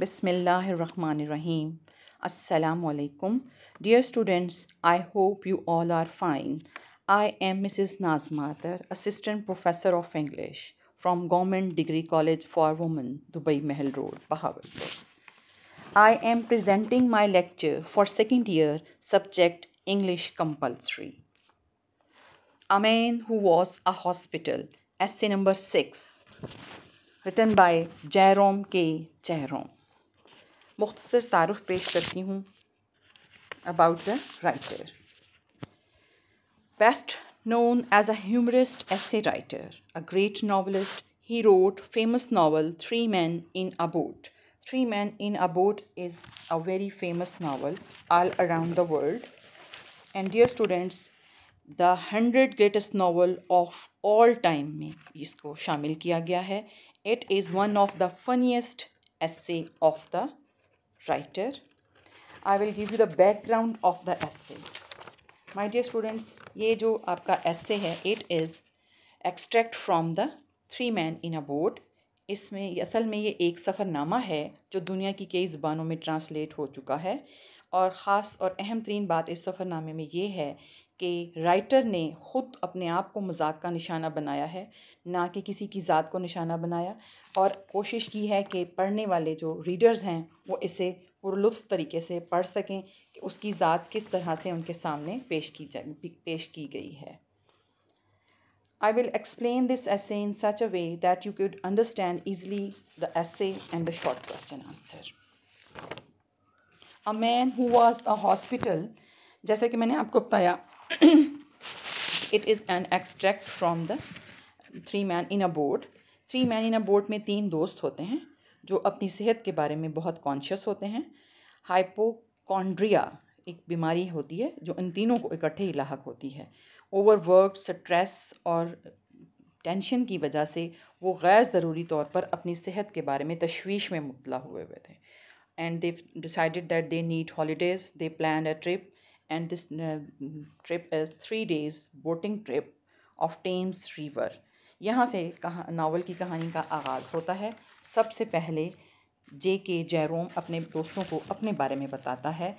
बसमिल्लाम अल्लाम dear students I hope you all are fine I am Mrs नाजमातर assistant professor of English from government degree college for women Dubai Mahal road बहावर I am presenting my lecture for second year subject English compulsory a man who was a hospital essay number six written by Jerome K Jerome मुख्तर तारफ पेश करती हूँ about the writer best known as a humorist a writer a great novelist he wrote famous novel three man in a boat three man in a boat is a very famous novel all around the world and dear students the hundred greatest novel of all time में इसको शामिल किया गया है it is one of the funniest essay of the writer I will give you the background of the essay my dear students ये जो आपका essay है it is extract from the three man in a boat इसमें असल में ये एक सफ़र नामा है जो दुनिया की कई जबानों में ट्रांसलेट हो चुका है और ख़ास और अहम तरीन बात इस सफ़रनामे में ये है कि राइटर ने ख़ुद अपने आप को मज़ाक का निशाना बनाया है ना कि किसी की ज़ात को निशाना बनाया और कोशिश की है कि पढ़ने वाले जो रीडर्स हैं वो इसे पुरलुफ़ तरीके से पढ़ सकें कि उसकी ज़ात किस तरह से उनके सामने पेश की जा पेश की गई है I will explain this essay in such a way that you could understand easily the essay and the short question answer a man who was a hospital जैसे कि मैंने आपको बताया it is an extract from the three man in a boat three man in a boat में तीन दोस्त होते हैं जो अपनी सेहत के बारे में बहुत कॉन्शियस होते हैं हाइपोकॉन्ड्रिया एक बीमारी होती है जो इन तीनों को इकट्ठे ही लाक होती है ओवरवर्क स्ट्रेस और टेंशन की वजह से वो गैर ज़रूरी तौर पर अपनी सेहत के बारे में तशवीश में मुबला हुए हुए थे and they decided that they need holidays they plan a trip and this uh, trip is three days boating trip of Thames river यहाँ से कहा नावल की कहानी का आगाज़ होता है सबसे पहले जे के जैरोम अपने दोस्तों को अपने बारे में बताता है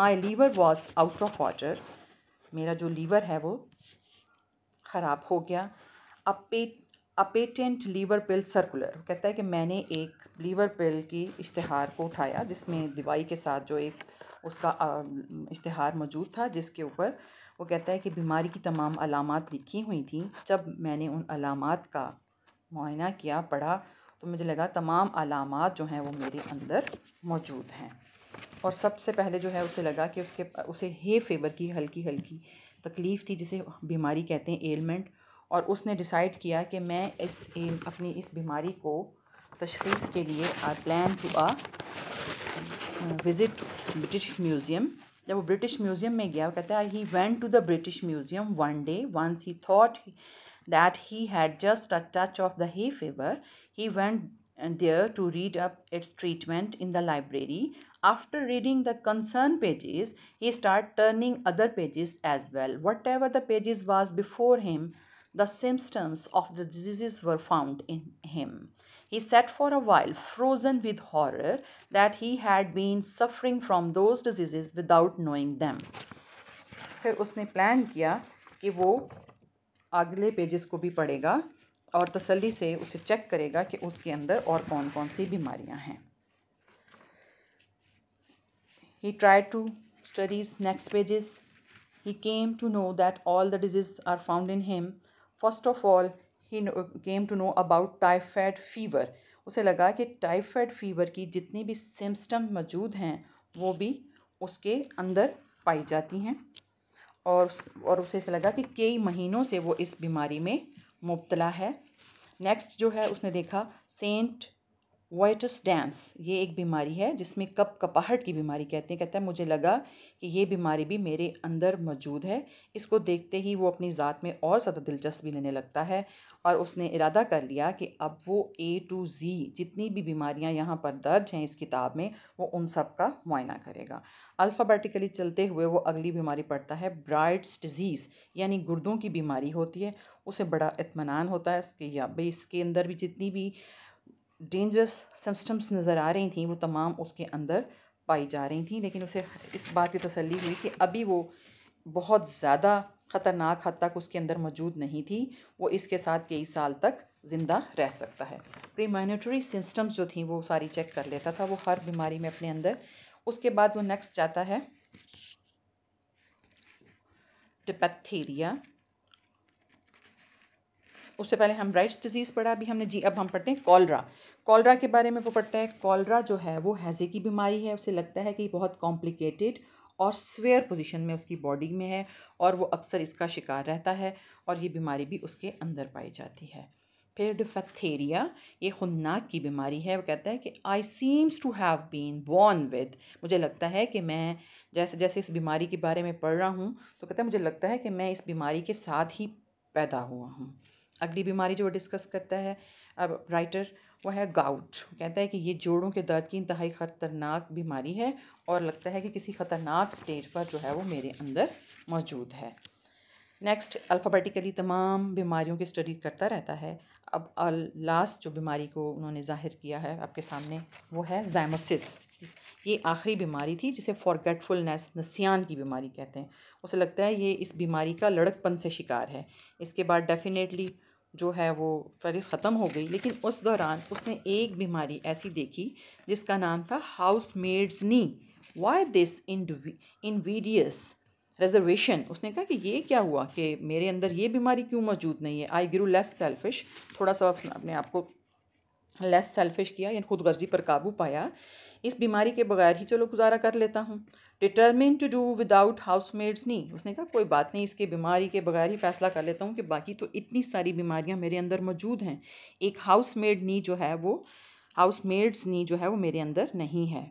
my liver was out of water मेरा जो लीवर है वो ख़राब हो गया अपे अपेटेंट लीवर पिल सर्कुलर कहता है कि मैंने एक लीवर पिल की इश्तहार को उठाया जिसमें दवाई के साथ जो एक उसका इश्तहार मौजूद था जिसके ऊपर वो कहता है कि बीमारी की तमाम अलामत लिखी हुई थी जब मैंने उन अलामत का मुआना किया पढ़ा तो मुझे लगा तमाम अलामत जो हैं वो मेरे अंदर मौजूद हैं और सबसे पहले जो है उसे लगा कि उसके उसे हे फेवर की हल्की हल्की तकलीफ़ थी जिसे बीमारी कहते हैं एलमेंट और उसने डिसाइड किया कि मैं इस अपनी इस बीमारी को तशखीस के लिए I plan to a visit British Museum जब वो ब्रिटिश म्यूज़ियम में गया वो कहता है he went to the British Museum one day once he thought that he had just a touch of the he fever he went there to read up its treatment in the library after reading the concern pages he start turning other pages as well whatever the pages was before him the symptoms of the disease were found in him He sat for a while frozen with horror that he had been suffering from those diseases without knowing them. फिर उसने plan किया कि वो अगले pages को भी पढ़ेगा और तसल्ली से उसे चेक करेगा कि उसके अंदर और कौन कौन सी बीमारियां हैं He tried to studies next pages. He came to know that all the diseases are found in him. First of all, he came to know about typhoid fever उसे लगा कि टाइफाइड फ़ीवर की जितनी भी सिम्स्टम मौजूद हैं वो भी उसके अंदर पाई जाती हैं और और उसे ऐसा लगा कि कई महीनों से वो इस बीमारी में मुबतला है नेक्स्ट जो है उसने देखा सेंट वाइटस डांस ये एक बीमारी है जिसमें कप कपाहट की बीमारी कहते हैं कहता है मुझे लगा कि ये बीमारी भी मेरे अंदर मौजूद है इसको देखते ही वो अपनी ज़ात में और ज़्यादा दिलचस्पी लेने लगता है और उसने इरादा कर लिया कि अब वो ए टू जी जितनी भी बीमारियां यहाँ पर दर्ज हैं इस किताब में वो उन सब का मुआयना करेगा अल्फ़ाबेटिकली चलते हुए वो अगली बीमारी पड़ता है ब्राइट्स डिजीज़ यानी गुर्दों की बीमारी होती है उसे बड़ा इतमान होता है कि या भाई इसके अंदर भी जितनी भी डेंजरस सिस्टम्स नज़र आ रही थी वो तमाम उसके अंदर पाई जा रही थी लेकिन उसे इस बात की तसली हुई कि अभी वो बहुत ज़्यादा ख़तरनाक हद तक उसके अंदर मौजूद नहीं थी वो इसके साथ कई साल तक ज़िंदा रह सकता है प्रीमाइनेटरी सिस्टम्स जो थी वो सारी चेक कर लेता था वो हर बीमारी में अपने अंदर उसके बाद वो नेक्स्ट जाता है टिपैथीरिया उससे पहले हम राइट्स डिजीज़ पढ़ा अभी हमने जी अब हम पढ़ते हैं कॉलरा कॉलरा के बारे में वो पढ़ते हैं कॉलरा जो है वो हैज़े की बीमारी है उसे लगता है कि बहुत कॉम्प्लिकेटेड और स्वेयर पोजीशन में उसकी बॉडी में है और वो अक्सर इसका शिकार रहता है और ये बीमारी भी उसके अंदर पाई जाती है फिर डिफेथेरिया ये खुन्नाक की बीमारी है वो कहता है कि I seems to have been born with मुझे लगता है कि मैं जैसे जैसे इस बीमारी के बारे में पढ़ रहा हूँ तो कहता है मुझे लगता है कि मैं इस बीमारी के साथ ही पैदा हुआ हूँ अगली बीमारी जो डिस्कस करता है अब राइटर वह है गाउट कहता है कि ये जोड़ों के दर्द की इंतहाई ख़तरनाक बीमारी है और लगता है कि किसी ख़तरनाक स्टेज पर जो है वो मेरे अंदर मौजूद है नेक्स्ट अल्फ़ाबेटिकली तमाम बीमारियों की स्टडी करता रहता है अब लास्ट जो बीमारी को उन्होंने जाहिर किया है आपके सामने वो है जैमोसिस ये आखिरी बीमारी थी जिसे फॉरगेटफुलनेस नसियान की बीमारी कहते हैं उसे लगता है ये इस बीमारी का लड़कपन से शिकार है इसके बाद डेफिनेटली जो है वो पहले ख़त्म हो गई लेकिन उस दौरान उसने एक बीमारी ऐसी देखी जिसका नाम था house knee why this invidious reservation उसने कहा कि ये क्या हुआ कि मेरे अंदर ये बीमारी क्यों मौजूद नहीं है आई ग्रू लेस सेल्फिश थोड़ा सा अपने आप को लेस सेल्फिश किया या खुद गर्जी पर काबू पाया इस बीमारी के बगैर ही चलो गुजारा कर लेता हूँ determine to do without house maids नहीं उसने कहा कोई बात नहीं इसके बीमारी के बगैर ही फैसला कर लेता हूँ कि बाकी तो इतनी सारी बीमारियाँ मेरे अंदर मौजूद हैं एक हाउस मेड नी जो है वो हाउस मेड्स नी जो है वो मेरे अंदर नहीं है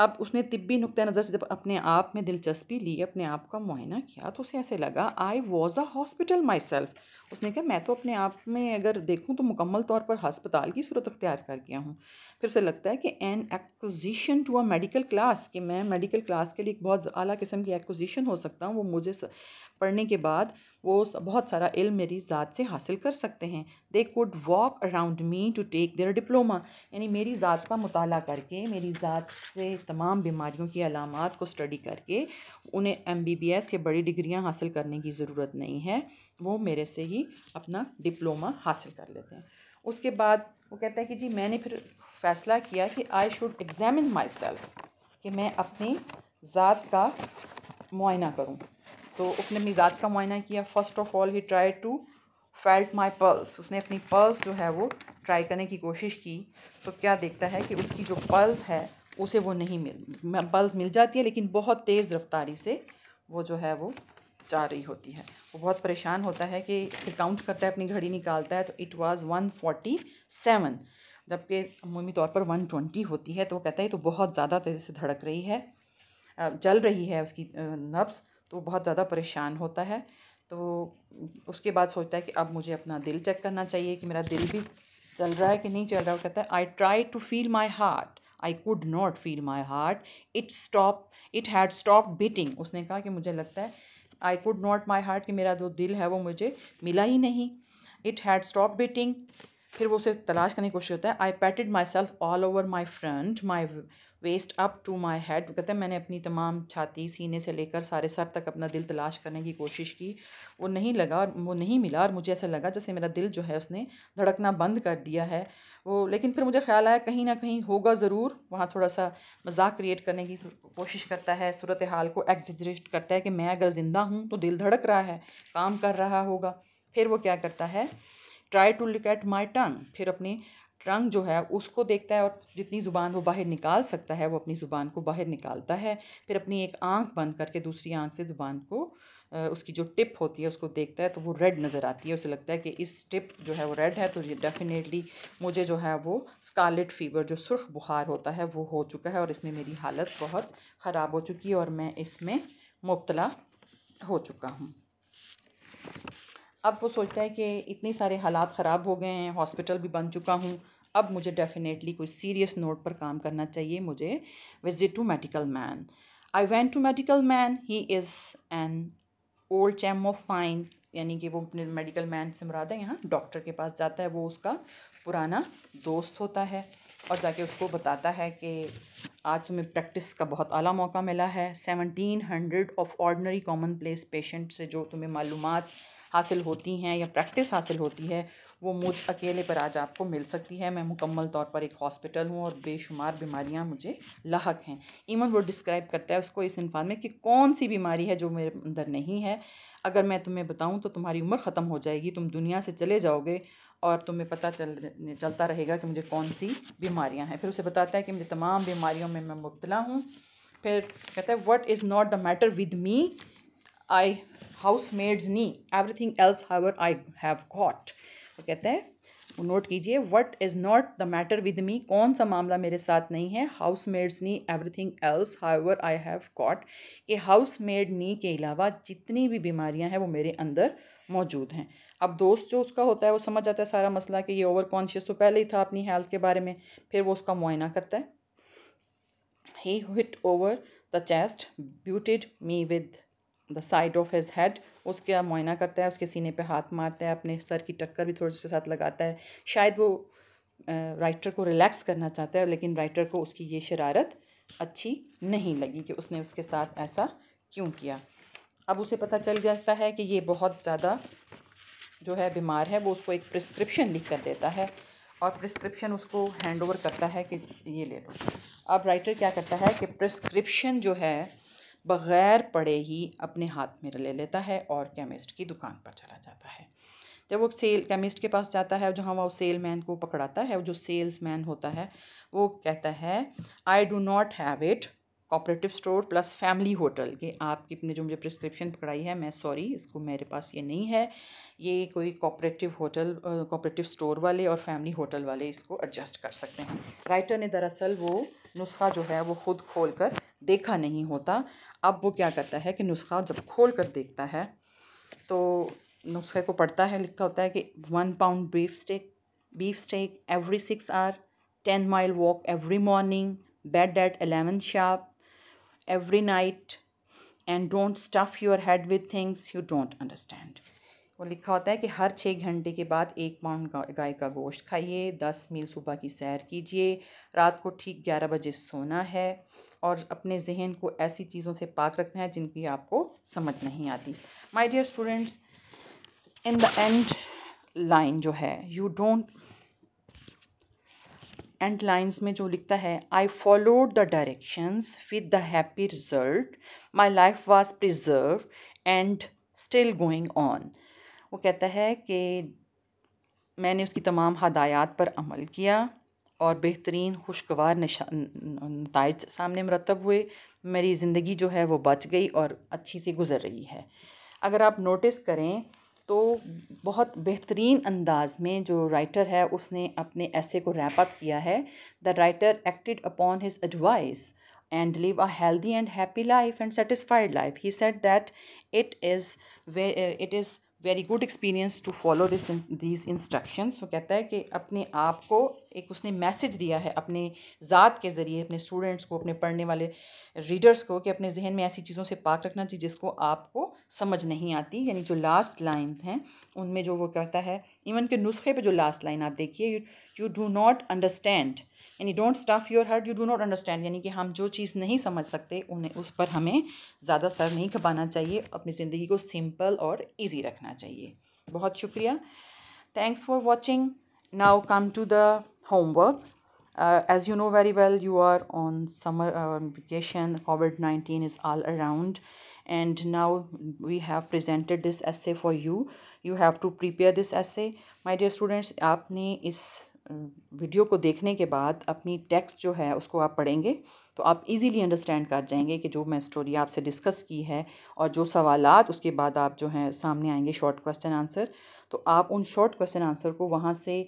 अब उसने तिब्बी नुक़ नज़र से जब अपने आप में दिलचस्पी ली अपने आप का मुआयना किया तो उसे ऐसे लगा I was a hospital myself उसने कहा मैं तो अपने आप में अगर देखूँ तो मुकम्मल तौर पर हस्पताल की सूरत अख्तियार कर गया हूँ फिर उसे लगता है कि an acquisition to a medical class कि मैं मेडिकल क्लास के लिए एक बहुत अली किस्म की एक्विजिशन हो सकता हूँ वो मुझे पढ़ने के बाद वो बहुत सारा इल्म मेरी ज़ात से हासिल कर सकते हैं they could walk around me to take their diploma यानी मेरी ज़ात का मुताल करके मेरी ज़ात से तमाम बीमारियों की अलामत को स्टडी करके उन्हें एम बी बी एस या बड़ी डिग्रियाँ हासिल करने की ज़रूरत नहीं है वो मेरे से ही अपना डिप्लोमा हासिल कर लेते हैं उसके बाद वो कहता है कि जी मैंने फिर फ़ैसला किया कि I should examine myself कि मैं अपनी ज़ात का मुआयना करूँ तो उसने मिजाज का मुआयना किया first of all he try to felt my pulse उसने अपनी पल्स जो है वो ट्राई करने की कोशिश की तो क्या देखता है कि उसकी जो पल्स है उसे वो नहीं मिल पल्स मिल जाती है लेकिन बहुत तेज़ रफ्तारी से वो जो है वो जा रही होती है वो बहुत परेशान होता है कि फिर काउंट करता है अपनी घड़ी निकालता है तो it was one forty seven जबकि अमूमी तौर पर वन ट्वेंटी होती है तो वो कहता है तो बहुत ज़्यादा तेज़ी से धड़क रही है जल रही है उसकी नब्स तो बहुत ज़्यादा परेशान होता है तो उसके बाद सोचता है कि अब मुझे अपना दिल चेक करना चाहिए कि मेरा दिल भी चल रहा है कि नहीं चल रहा है कहता है I try to feel my heart I could not feel my heart it stop it had stop beating उसने कहा कि मुझे लगता है I could not my heart कि मेरा जो दिल है वो मुझे मिला ही नहीं इट हैड स्टॉप बीटिंग फिर वो उसे तलाश करने की कोशिश होता है I patted myself all over my front my waist up to my head कहते हैं मैंने अपनी तमाम छाती सीने से लेकर सारे सर तक अपना दिल तलाश करने की कोशिश की वो नहीं लगा और वो नहीं मिला और मुझे ऐसा लगा जैसे मेरा दिल जो है उसने धड़कना बंद कर दिया है वो लेकिन फिर मुझे ख्याल आया कहीं ना कहीं होगा ज़रूर वहाँ थोड़ा सा मजाक क्रिएट करने की कोशिश करता है सूरत हाल को एग्जिजरेट करता है कि मैं अगर ज़िंदा हूँ तो दिल धड़क रहा है काम कर रहा होगा फिर वो क्या करता है try to look at my tongue फिर अपनी रंग जो है उसको देखता है और जितनी ज़ुबान वो बाहर निकाल सकता है वो अपनी ज़ुबान को बाहर निकालता है फिर अपनी एक आँख बंद करके दूसरी आँख से ज़ुबान को उसकी जो टिप होती है उसको देखता है तो वो रेड नज़र आती है उसे लगता है कि इस टिप जो है वो रेड है तो ये डेफिनेटली मुझे जो है वो स्कारलेट फीवर जो सुर्ख बुखार होता है वो हो चुका है और इसमें मेरी हालत बहुत ख़राब हो चुकी है और मैं इसमें मुबतला हो चुका हूँ अब वो सोचता है कि इतने सारे हालात ख़राब हो गए हैं हॉस्पिटल भी बन चुका हूँ अब मुझे डेफिनेटली कुछ सीरियस नोट पर काम करना चाहिए मुझे visit to medical man I went to medical man he is an old chum of mind यानी कि वो अपने मेडिकल मैन से मुराद है यहाँ डॉक्टर के पास जाता है वो उसका पुराना दोस्त होता है और जाके उसको बताता है कि आज तुम्हें प्रैक्टिस का बहुत आला मौका मिला है seventeen hundred of ordinary common place patient से जो तुम्हें मालूम हासिल होती हैं या प्रैक्टिस हासिल होती है वो मुझ अकेले पर आज आपको मिल सकती है मैं मुकम्मल तौर पर एक हॉस्पिटल हूँ और बेशुमार बीमारियाँ मुझे लाक हैं इवन वो डिस्क्राइब करता है उसको इस इंफान में कि कौन सी बीमारी है जो मेरे अंदर नहीं है अगर मैं तुम्हें बताऊँ तो तुम्हारी उम्र ख़त्म हो जाएगी तुम दुनिया से चले जाओगे और तुम्हें पता चल चलता रहेगा कि मुझे कौन सी बीमारियाँ हैं फिर उसे बताता है कि मुझे तमाम बीमारियों में मैं मुबतला हूँ फिर कहता है what is not the matter with me I house maids knee everything else however I have got तो कहते हैं नोट कीजिए what is not the matter with me कौन सा मामला मेरे साथ नहीं है house maids knee everything else however I have got कि हाउस मेड नी के अलावा जितनी भी बीमारियां हैं वो मेरे अंदर मौजूद हैं अब दोस्त जो उसका होता है वो समझ जाता है सारा मसला कि ये ओवर कॉन्शियस तो पहले ही था अपनी हेल्थ के बारे में फिर वो उसका मुआयना करता है he hit over the chest butted me with the side of his head उसका मुआयना करता है उसके सीने पे हाथ मारता है अपने सर की टक्कर भी थोड़ी से साथ लगाता है शायद वो राइटर को रिलैक्स करना चाहता है लेकिन राइटर को उसकी ये शरारत अच्छी नहीं लगी कि उसने उसके साथ ऐसा क्यों किया अब उसे पता चल जाता है कि ये बहुत ज़्यादा जो है बीमार है वो उसको एक प्रिस्क्रिप्शन लिख कर देता है और प्रिस्क्रिप्शन उसको हैंड ओवर करता है कि ये ले लो अब राइटर क्या करता है कि प्रिस्क्रिप्शन जो है बगैर पढ़े ही अपने हाथ में ले लेता है और केमिस्ट की दुकान पर चला जाता है जब वो सेल केमिस्ट के पास जाता है जहाँ वो सेल मैन को पकड़ाता है जो सेल्स मैन होता है वो कहता है I do not have it cooperative store plus family hotel कि आपकी ने जो मुझे प्रिस्क्रिप्शन पकड़ाई है मैं सॉरी इसको मेरे पास ये नहीं है ये कोई कॉपरेटिव होटल कॉपरेटिव स्टोर वाले और फैमिली होटल वाले इसको एडजस्ट कर सकते हैं राइटर ने दरअसल वो नुस्खा जो है वो खुद खोल कर देखा नहीं होता अब वो क्या करता है कि नुस्खा जब खोल कर देखता है तो नुस्खे को पढ़ता है लिखा होता है कि one pound beef steak beef steak every six hours ten mile walk every morning bed at eleven sharp every night and don't stuff your head with things you don't understand वो लिखा होता है कि हर छः घंटे के बाद एक पाउंड गाय का गोश्त खाइए दस मील सुबह की सैर कीजिए रात को ठीक ग्यारह बजे सोना है और अपने जहन को ऐसी चीज़ों से पाक रखना है जिनकी आपको समझ नहीं आती my dear students in the end line जो है यू डोंट एंड लाइन्स में जो लिखता है I followed the directions with the happy result my life was preserve and still going on वो कहता है कि मैंने उसकी तमाम हदायात पर अमल किया और बेहतरीन खुशगवार नतज सामने मरतब हुए मेरी ज़िंदगी जो है वो बच गई और अच्छी सी गुज़र रही है अगर आप नोटिस करें तो बहुत बेहतरीन अंदाज़ में जो राइटर है उसने अपने ऐसे को रैप अप किया है the writer acted upon his advice and live a healthy and happy life and satisfied life he said that it is it is very good experience to follow this this instructions वो कहता है कि अपने आप को एक उसने message दिया है अपने ज़ात के ज़रिए अपने स्टूडेंट्स को अपने पढ़ने वाले रीडर्स को कि अपने जहन में ऐसी चीज़ों से पाक रखना चाहिए जिसको आपको समझ नहीं आती यानी जो लास्ट लाइन्स हैं उनमें जो वो कहता है इवन के नुस्खे पर जो लास्ट लाइन आप देखिए यू डू नॉट अंडरस्टैंड यानी don't stuff your hurt you do not understand यानी कि हम जो चीज़ नहीं समझ सकते उन्हें उस पर हमें ज़्यादा सर नहीं खपाना चाहिए अपनी ज़िंदगी को सिंपल और ईजी रखना चाहिए बहुत शुक्रिया thanks for watching now come to the homework uh, as you know very well you are on summer uh, vacation covid-19 is all around and now we have presented this essay for you you have to prepare this essay my dear students aapne is video को देखने के बाद अपनी text जो है उसको आप पढ़ेंगे तो आप इजीली अंडरस्टैंड कर जाएंगे कि जो मैं स्टोरी आपसे डिस्कस की है और जो सवालात उसके बाद आप जो हैं सामने आएंगे शॉर्ट क्वेश्चन आंसर तो आप उन शॉर्ट क्वेश्चन आंसर को वहाँ से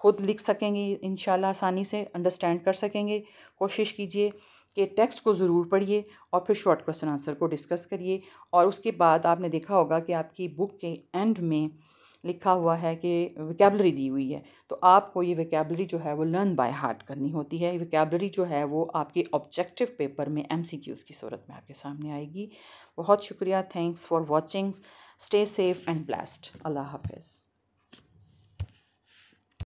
खुद लिख सकेंगे इन आसानी से अंडरस्टैंड कर सकेंगे कोशिश कीजिए कि टेक्स्ट को ज़रूर पढ़िए और फिर शॉर्ट क्वेश्चन आंसर को डिस्कस करिए और उसके बाद आपने देखा होगा कि आपकी बुक के एंड में लिखा हुआ है कि वैकेबलरी दी हुई है तो आपको ये वैकेबलरी जो है वो लर्न बाय हार्ट करनी होती है वैकेबलरी जो है वो आपके ऑब्जेक्टिव पेपर में एमसीक्यूज़ की सूरत में आपके सामने आएगी बहुत शुक्रिया thanks for watching stay safe and blessed अल्लाह हाफिज़